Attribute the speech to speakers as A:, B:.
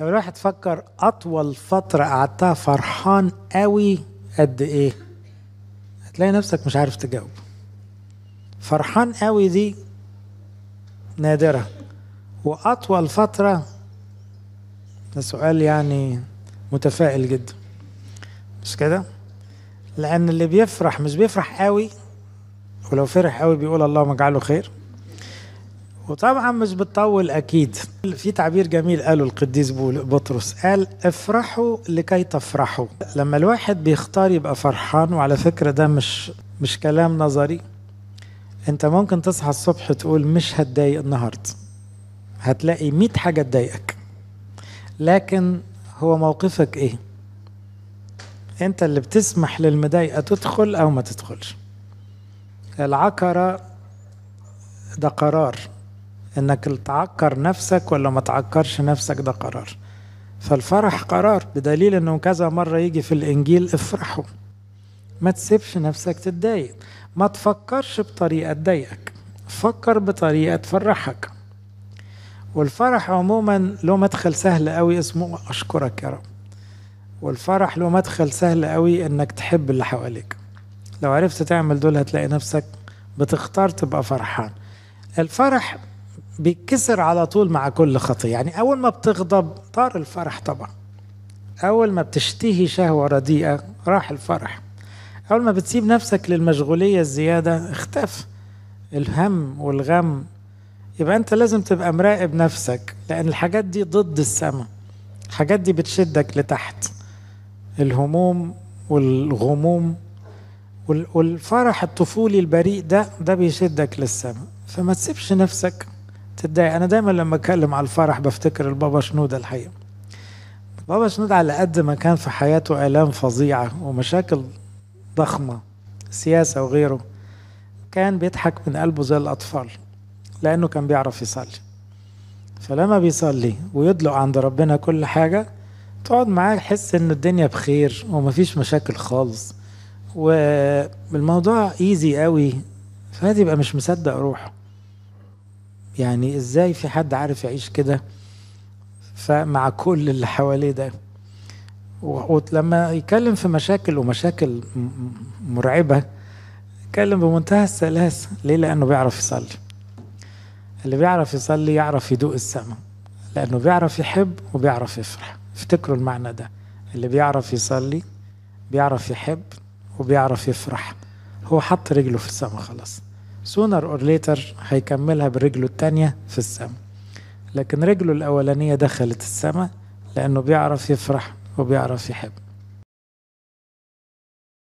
A: لو الواحد فكر اطول فتره قعدتها فرحان قوي قد ايه هتلاقي نفسك مش عارف تجاوب فرحان قوي دي نادره واطول فتره ده سؤال يعني متفائل جدا مش كده لان اللي بيفرح مش بيفرح قوي ولو فرح قوي بيقول اللهم اجعله خير وطبعا مش بتطول اكيد في تعبير جميل قاله القديس بطرس قال افرحوا لكي تفرحوا لما الواحد بيختار يبقى فرحان وعلى فكره ده مش مش كلام نظري انت ممكن تصحى الصبح تقول مش هتضايق النهارده هتلاقي 100 حاجه تضايقك لكن هو موقفك ايه انت اللي بتسمح للمضايقه تدخل او ما تدخلش العكره ده قرار انك تعكر نفسك ولا ما تعكرش نفسك ده قرار فالفرح قرار بدليل انه كذا مره يجي في الانجيل افرحوا ما تسيبش نفسك تتضايق ما تفكرش بطريقه تضايقك فكر بطريقه تفرحك والفرح عموما له مدخل سهل قوي اسمه اشكرك يا رب والفرح له مدخل سهل قوي انك تحب اللي حواليك لو عرفت تعمل دول هتلاقي نفسك بتختار تبقى فرحان الفرح بيتكسر على طول مع كل خطية يعني أول ما بتغضب طار الفرح طبعا أول ما بتشتهي شهوة رديئة راح الفرح أول ما بتسيب نفسك للمشغولية الزيادة اختفى الهم والغم يبقى أنت لازم تبقى مراقب نفسك لأن الحاجات دي ضد السماء الحاجات دي بتشدك لتحت الهموم والغموم والفرح الطفولي البريء ده ده بيشدك للسماء فما تسيبش نفسك تتضايق انا دايما لما اتكلم على الفرح بفتكر البابا شنودة الحقيقه بابا شنودة على قد ما كان في حياته الام فظيعه ومشاكل ضخمه سياسه وغيره كان بيضحك من قلبه زي الاطفال لانه كان بيعرف يصلي فلما بيصلي ويدلق عند ربنا كل حاجه تقعد معاه تحس ان الدنيا بخير ومفيش مشاكل خالص والموضوع ايزي قوي فهذا يبقى مش مصدق روحه يعني ازاي في حد عارف يعيش كده فمع كل اللي حواليه ده ولما يتكلم في مشاكل ومشاكل مرعبة يتكلم بمنتهى السلاسة ليه لأنه بيعرف يصلي اللي بيعرف يصلي يعرف يدوق السماء لأنه بيعرف يحب وبيعرف يفرح افتكروا المعنى ده اللي بيعرف يصلي بيعرف يحب وبيعرف يفرح هو حط رجله في السماء خلاص سونر اور ليتر هيكملها برجله التانية في السماء لكن رجله الأولانية دخلت السماء لأنه بيعرف يفرح وبيعرف يحب